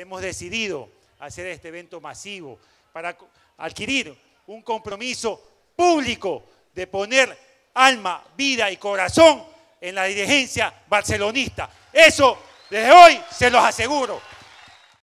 hemos decidido hacer este evento masivo para adquirir un compromiso público de poner alma, vida y corazón en la dirigencia barcelonista. Eso desde hoy se los aseguro.